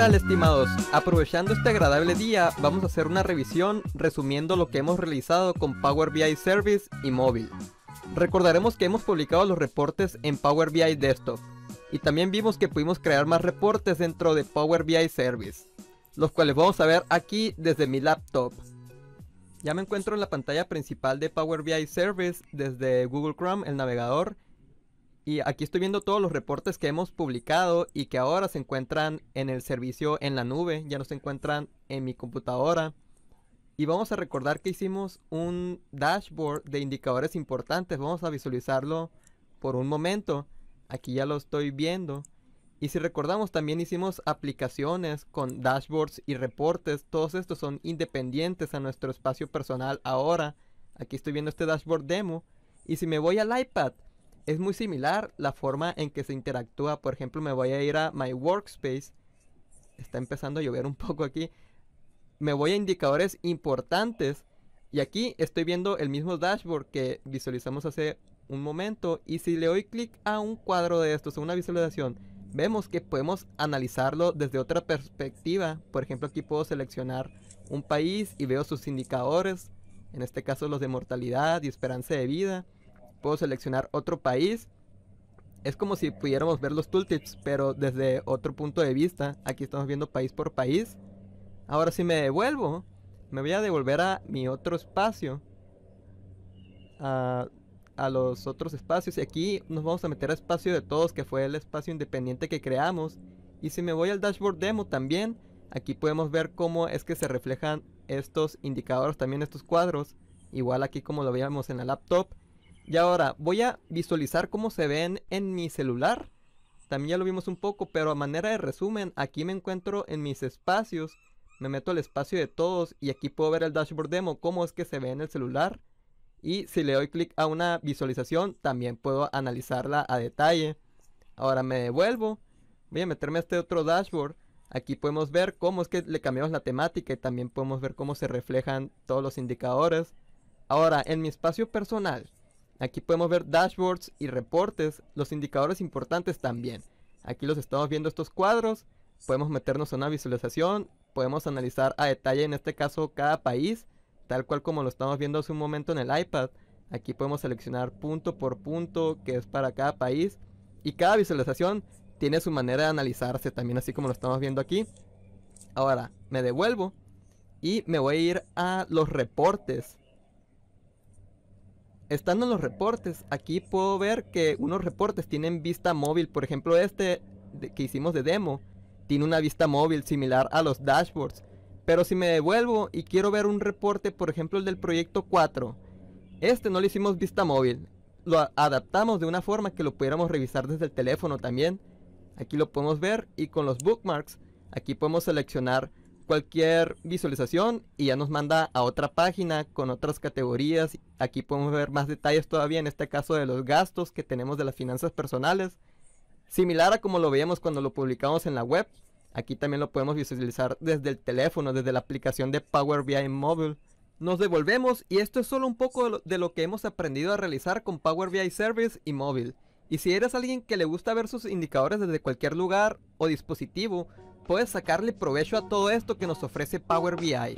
tal estimados? Aprovechando este agradable día, vamos a hacer una revisión resumiendo lo que hemos realizado con Power BI Service y móvil. Recordaremos que hemos publicado los reportes en Power BI Desktop y también vimos que pudimos crear más reportes dentro de Power BI Service, los cuales vamos a ver aquí desde mi laptop. Ya me encuentro en la pantalla principal de Power BI Service desde Google Chrome, el navegador, y aquí estoy viendo todos los reportes que hemos publicado y que ahora se encuentran en el servicio en la nube, ya no se encuentran en mi computadora. Y vamos a recordar que hicimos un dashboard de indicadores importantes. Vamos a visualizarlo por un momento. Aquí ya lo estoy viendo. Y si recordamos, también hicimos aplicaciones con dashboards y reportes. Todos estos son independientes a nuestro espacio personal ahora. Aquí estoy viendo este dashboard demo. Y si me voy al iPad, es muy similar la forma en que se interactúa. Por ejemplo, me voy a ir a My Workspace. Está empezando a llover un poco aquí. Me voy a indicadores importantes. Y aquí estoy viendo el mismo dashboard que visualizamos hace un momento. Y si le doy clic a un cuadro de estos, a una visualización, vemos que podemos analizarlo desde otra perspectiva. Por ejemplo, aquí puedo seleccionar un país y veo sus indicadores. En este caso los de mortalidad y esperanza de vida puedo seleccionar otro país. Es como si pudiéramos ver los tooltips, pero desde otro punto de vista. Aquí estamos viendo país por país. Ahora si me devuelvo, me voy a devolver a mi otro espacio. A, los otros espacios. Y aquí nos vamos a meter a espacio de todos, que fue el espacio independiente que creamos. Y si me voy al dashboard demo también, aquí podemos ver cómo es que se reflejan estos indicadores, también estos cuadros. Igual aquí como lo veíamos en la laptop. Y ahora voy a visualizar cómo se ven en mi celular. También ya lo vimos un poco, pero a manera de resumen, aquí me encuentro en mis espacios. Me meto al espacio de todos y aquí puedo ver el dashboard demo, cómo es que se ve en el celular. Y si le doy clic a una visualización, también puedo analizarla a detalle. Ahora me devuelvo. Voy a meterme a este otro dashboard. Aquí podemos ver cómo es que le cambiamos la temática y también podemos ver cómo se reflejan todos los indicadores. Ahora, en mi espacio personal, Aquí podemos ver dashboards y reportes, los indicadores importantes también. Aquí los estamos viendo estos cuadros, podemos meternos a una visualización, podemos analizar a detalle en este caso cada país, tal cual como lo estamos viendo hace un momento en el iPad. Aquí podemos seleccionar punto por punto que es para cada país y cada visualización tiene su manera de analizarse también así como lo estamos viendo aquí. Ahora me devuelvo y me voy a ir a los reportes estando en los reportes, aquí puedo ver que unos reportes tienen vista móvil. Por ejemplo, este que hicimos de demo tiene una vista móvil similar a los dashboards. Pero si me devuelvo y quiero ver un reporte, por ejemplo, el del proyecto 4, este no le hicimos vista móvil. Lo adaptamos de una forma que lo pudiéramos revisar desde el teléfono también. Aquí lo podemos ver y con los bookmarks, aquí podemos seleccionar cualquier visualización y ya nos manda a otra página con otras categorías. Aquí podemos ver más detalles todavía en este caso de los gastos que tenemos de las finanzas personales. Similar a como lo veíamos cuando lo publicamos en la web. Aquí también lo podemos visualizar desde el teléfono, desde la aplicación de Power BI Mobile. Nos devolvemos y esto es solo un poco de lo que hemos aprendido a realizar con Power BI Service y Mobile. Y si eres alguien que le gusta ver sus indicadores desde cualquier lugar o dispositivo, puedes sacarle provecho a todo esto que nos ofrece Power BI.